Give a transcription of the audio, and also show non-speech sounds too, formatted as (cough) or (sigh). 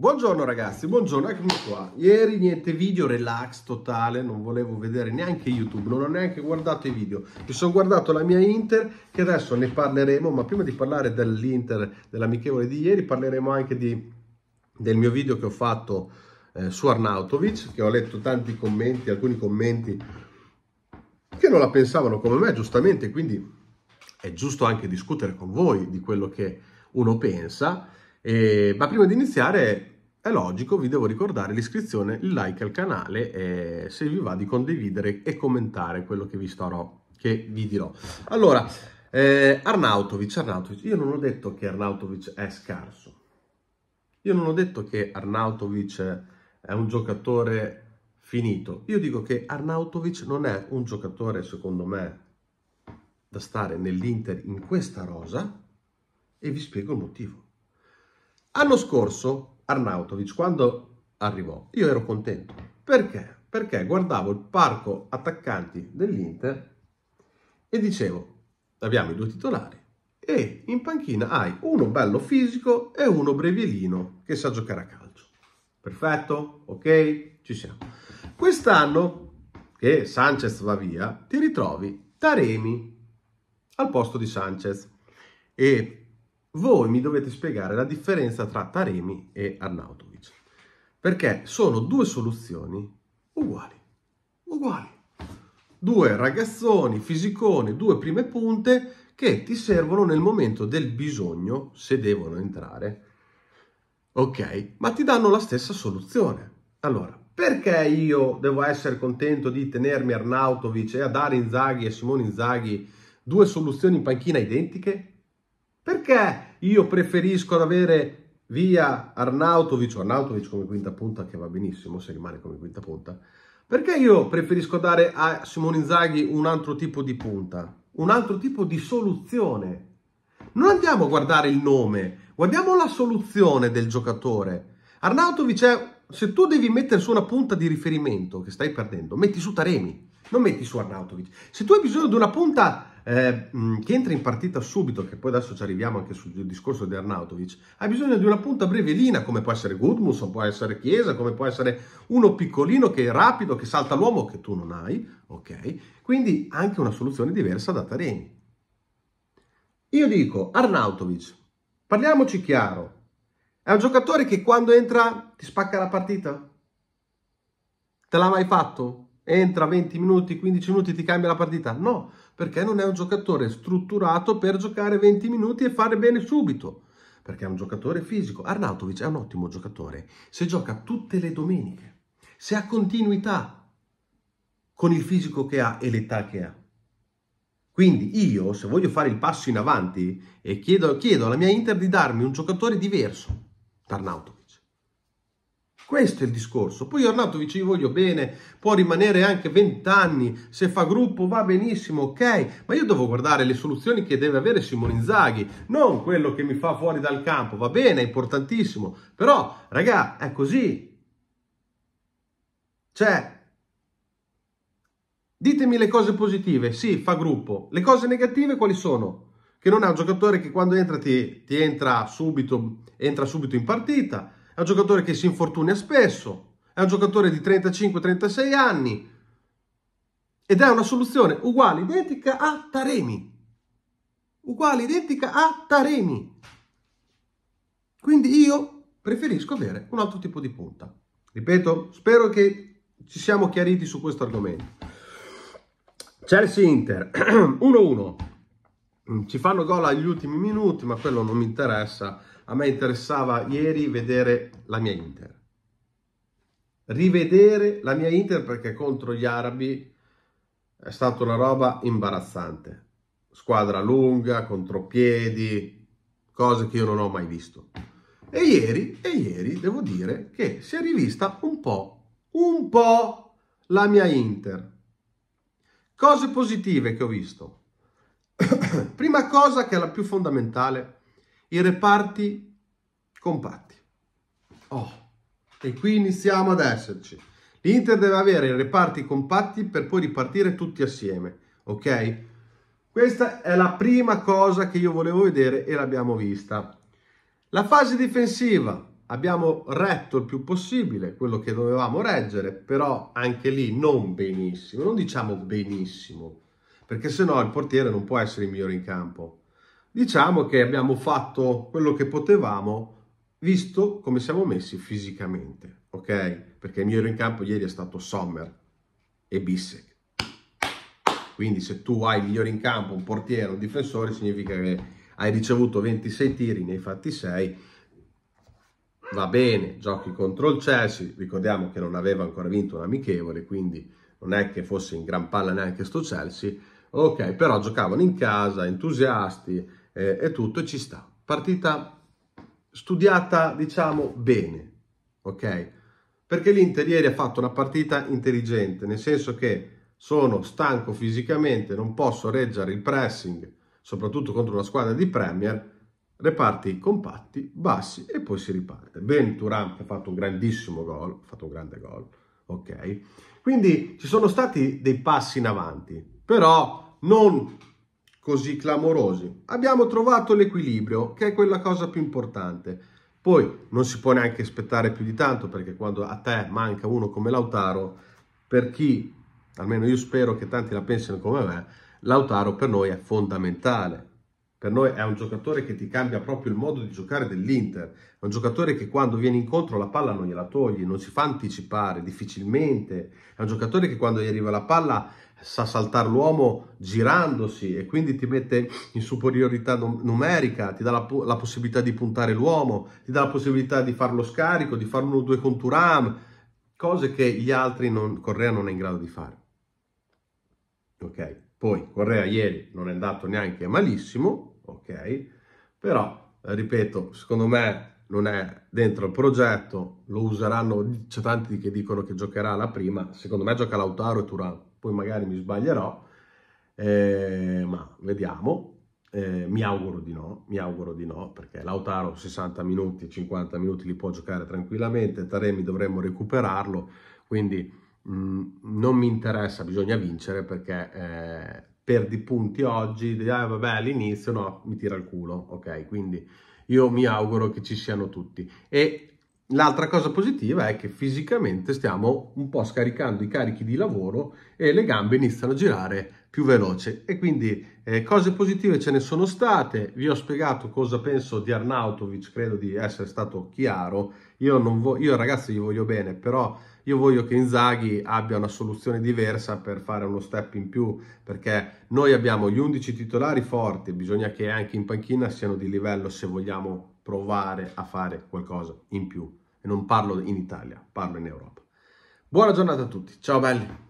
Buongiorno ragazzi, buongiorno, eccomi qua. Ieri niente video, relax totale, non volevo vedere neanche YouTube, non ho neanche guardato i video. Mi sono guardato la mia Inter, che adesso ne parleremo, ma prima di parlare dell'Inter, dell'amichevole di ieri, parleremo anche di, del mio video che ho fatto eh, su Arnautovic, che ho letto tanti commenti, alcuni commenti che non la pensavano come me, giustamente, quindi è giusto anche discutere con voi di quello che uno pensa e, ma prima di iniziare è logico, vi devo ricordare l'iscrizione, il like al canale e se vi va di condividere e commentare quello che vi, starò, che vi dirò. Allora, eh, Arnautovic, Arnautovic, io non ho detto che Arnautovic è scarso. Io non ho detto che Arnautovic è un giocatore finito. Io dico che Arnautovic non è un giocatore, secondo me, da stare nell'Inter in questa rosa e vi spiego il motivo. L'anno scorso Arnautovic, quando arrivò, io ero contento. Perché? Perché guardavo il parco attaccanti dell'Inter e dicevo, abbiamo i due titolari e in panchina hai uno bello fisico e uno brevielino che sa giocare a calcio. Perfetto? Ok? Ci siamo. Quest'anno che Sanchez va via, ti ritrovi Taremi al posto di Sanchez e voi mi dovete spiegare la differenza tra Taremi e Arnautovic, perché sono due soluzioni uguali, uguali. Due ragazzoni, fisicone, due prime punte che ti servono nel momento del bisogno, se devono entrare, ok? Ma ti danno la stessa soluzione. Allora, perché io devo essere contento di tenermi Arnautovic e a dare Inzaghi e Simone Inzaghi due soluzioni in panchina identiche? Perché io preferisco ad avere via Arnautovic o Arnautovic come quinta punta, che va benissimo se rimane come quinta punta, perché io preferisco dare a Simone Inzaghi un altro tipo di punta, un altro tipo di soluzione. Non andiamo a guardare il nome, guardiamo la soluzione del giocatore. Arnautovic è, se tu devi mettere su una punta di riferimento che stai perdendo, metti su Taremi, non metti su Arnautovic. Se tu hai bisogno di una punta eh, mm, che entra in partita subito, che poi adesso ci arriviamo anche sul discorso di Arnautovic, ha bisogno di una punta brevelina, come può essere Gudmundsson, può essere Chiesa, come può essere uno piccolino che è rapido, che salta l'uomo, che tu non hai, ok? Quindi anche una soluzione diversa da Taremi. Io dico, Arnautovic, parliamoci chiaro, è un giocatore che quando entra ti spacca la partita? Te l'ha mai fatto? entra 20 minuti, 15 minuti, ti cambia la partita. No, perché non è un giocatore strutturato per giocare 20 minuti e fare bene subito. Perché è un giocatore fisico. Arnautovic è un ottimo giocatore. Se gioca tutte le domeniche, se ha continuità con il fisico che ha e l'età che ha. Quindi io, se voglio fare il passo in avanti, e chiedo, chiedo alla mia Inter di darmi un giocatore diverso Tarnautovic. Questo è il discorso. Poi Ornato vi voglio bene, può rimanere anche 20 anni, se fa gruppo va benissimo, ok, ma io devo guardare le soluzioni che deve avere Simone Inzaghi, non quello che mi fa fuori dal campo, va bene, è importantissimo, però raga, è così. Cioè, ditemi le cose positive, sì, fa gruppo, le cose negative quali sono? Che non è un giocatore che quando entra ti, ti entra subito, entra subito in partita, è un giocatore che si infortuna spesso, è un giocatore di 35-36 anni ed è una soluzione uguale, identica a Taremi. Uguale, identica a Taremi. Quindi io preferisco avere un altro tipo di punta. Ripeto, spero che ci siamo chiariti su questo argomento. Chelsea Inter 1-1. Mm, ci fanno gol agli ultimi minuti, ma quello non mi interessa. A me interessava ieri vedere la mia Inter. Rivedere la mia Inter perché contro gli arabi è stata una roba imbarazzante. Squadra lunga, contropiedi, cose che io non ho mai visto. E ieri, e ieri devo dire che si è rivista un po', un po' la mia Inter. Cose positive che ho visto (coughs) Prima cosa che è la più fondamentale, i reparti compatti. Oh, e qui iniziamo ad esserci. L'Inter deve avere i reparti compatti per poi ripartire tutti assieme, ok? Questa è la prima cosa che io volevo vedere e l'abbiamo vista. La fase difensiva, abbiamo retto il più possibile quello che dovevamo reggere, però anche lì non benissimo, non diciamo benissimo, perché sennò il portiere non può essere il migliore in campo. Diciamo che abbiamo fatto quello che potevamo visto come siamo messi fisicamente, ok? Perché il migliore in campo ieri è stato Sommer e Bissek. Quindi se tu hai il migliore in campo, un portiere, un difensore, significa che hai ricevuto 26 tiri, ne hai fatti 6, va bene, giochi contro il Chelsea, ricordiamo che non aveva ancora vinto un amichevole, quindi non è che fosse in gran palla neanche sto Chelsea, Ok, però giocavano in casa, entusiasti eh, e tutto, e ci sta. Partita studiata, diciamo, bene, ok? Perché l'Inter ieri ha fatto una partita intelligente, nel senso che sono stanco fisicamente, non posso reggere il pressing, soprattutto contro una squadra di Premier, reparti compatti, bassi e poi si riparte. Ben Turan ha fatto un grandissimo gol, ha fatto un grande gol, ok? Quindi ci sono stati dei passi in avanti, però non così clamorosi. Abbiamo trovato l'equilibrio, che è quella cosa più importante. Poi non si può neanche aspettare più di tanto, perché quando a te manca uno come Lautaro, per chi, almeno io spero che tanti la pensino come me, Lautaro per noi è fondamentale. Per noi è un giocatore che ti cambia proprio il modo di giocare dell'Inter. È un giocatore che quando viene incontro la palla non gliela togli, non si fa anticipare difficilmente. È un giocatore che quando gli arriva la palla sa saltare l'uomo girandosi e quindi ti mette in superiorità numerica, ti dà la, la possibilità di puntare l'uomo, ti dà la possibilità di fare lo scarico, di fare uno o due con Turam, cose che gli altri non, Correa non è in grado di fare ok? Poi Correa ieri non è andato neanche malissimo, ok? Però, eh, ripeto, secondo me non è dentro il progetto, lo useranno, c'è tanti che dicono che giocherà la prima, secondo me gioca Lautaro e Turan, poi magari mi sbaglierò, eh, ma vediamo. Eh, mi auguro di no, mi auguro di no, perché Lautaro 60 minuti, 50 minuti li può giocare tranquillamente, Taremi dovremmo recuperarlo, quindi Mm, non mi interessa, bisogna vincere perché eh, perdi punti oggi, ah, vabbè all'inizio no, mi tira il culo, ok? Quindi io mi auguro che ci siano tutti. E l'altra cosa positiva è che fisicamente stiamo un po' scaricando i carichi di lavoro e le gambe iniziano a girare più veloce e quindi eh, cose positive ce ne sono state vi ho spiegato cosa penso di Arnautovic credo di essere stato chiaro io non voglio io ragazzi gli voglio bene però io voglio che Inzaghi abbia una soluzione diversa per fare uno step in più, perché noi abbiamo gli 11 titolari forti, bisogna che anche in panchina siano di livello se vogliamo provare a fare qualcosa in più. E non parlo in Italia, parlo in Europa. Buona giornata a tutti, ciao belli!